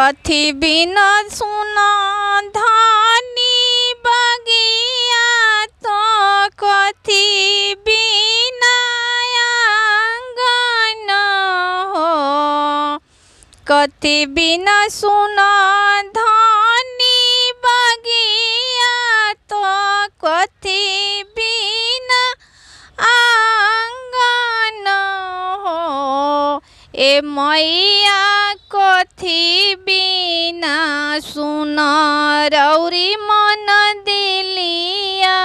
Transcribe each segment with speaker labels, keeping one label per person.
Speaker 1: कथि बिना सुना धानी बगिया तो कथि बिना आंगन हो कथि बिना सुना धानी बगिया तो कथि बिना आंगन हो ए मैया कथी बिना सुन रौरी मन दिलिया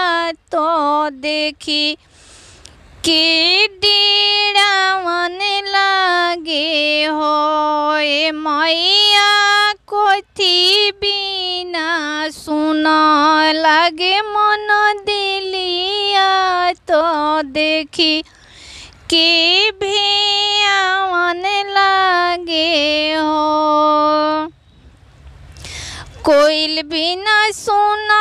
Speaker 1: तो देखी के डीड़ावन लागे हो मैया कथी बिना सुन लागे मन दिलिया तो देखी के भी आवा लाल बिना सुना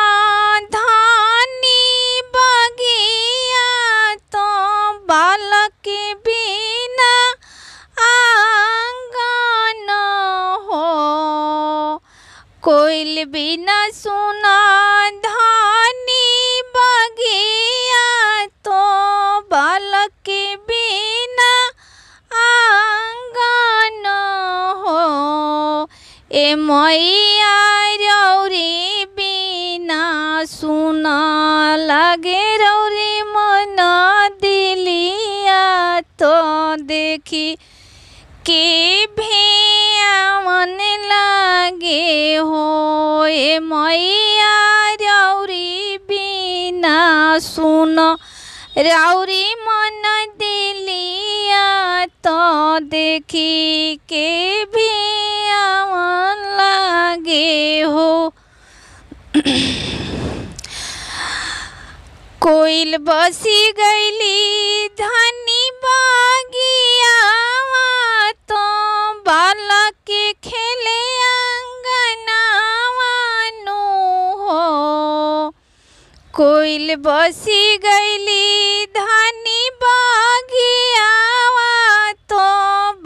Speaker 1: धानी बगिया तो बालक बिना आंगन हो कोयल बिना सुना धानी बगिया तो बालक बिना आंगन हो ए मैया লাগে রৌরি মন দিলিয়া তো দেখি কে ভেয়া মন লাগে হয়ে মইয়া রৌরি বিনা শুন রাউরি মন দিলিয়া তো দেখি কে ভেয়া মন লাগে হো कोयल बसी गैली धनी बागिया तो बालक के खेले अंगनावानो हो कोईल बसी गैली धनी बागिया तो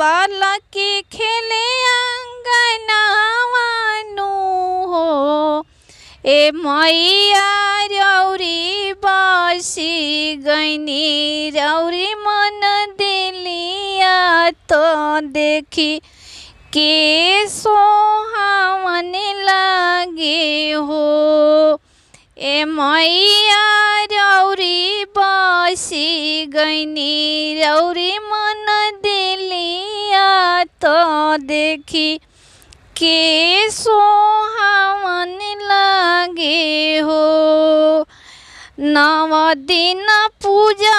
Speaker 1: बालक के खेले अंगनावानो हो ए मैया रौरी बसी गईनी रौरी मन दिलिया तो देखी के सोहावन लगे हो ए मैया रौरी बसी गईनी रौरी मन दिलिया तो देखी के सो दिन पूजा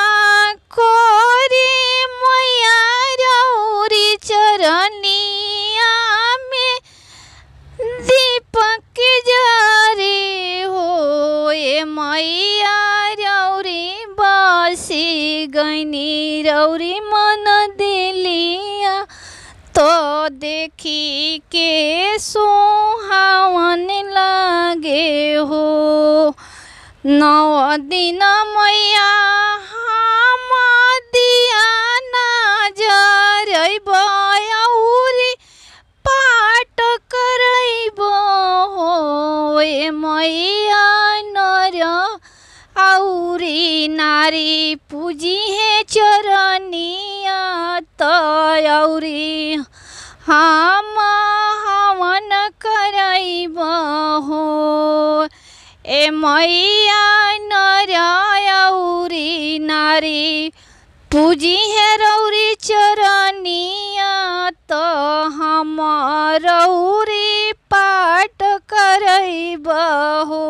Speaker 1: कोरी मैया रौरी चरनिया में दीपक के जारी हो ये मैया रौरी बासी गैनी रौरी मन दिलिया तो देखी के सुहावन लागे हो नौ दिन मैया हम दिया नजर बौरी पाट करब मैया नर औरी नारी पूजी है चरनिया तौरी हम हवन करब मैया नरयौरी नारी पूजी है रौरी चरणिया तो हम रौरी पाठ करबहू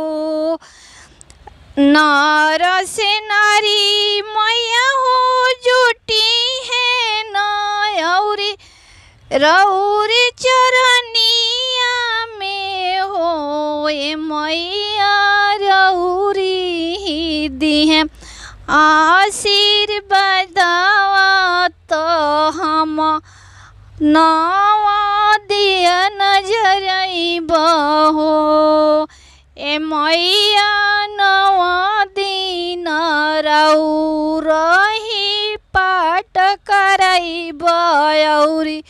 Speaker 1: नर से नारी मैया हो जुटी है नौरी रौरी चरनिया में हो मैया दी हैं बदवा तो हम नवा दिया नजर हो ए मैया नवा दिन रऊ रही पाठ करी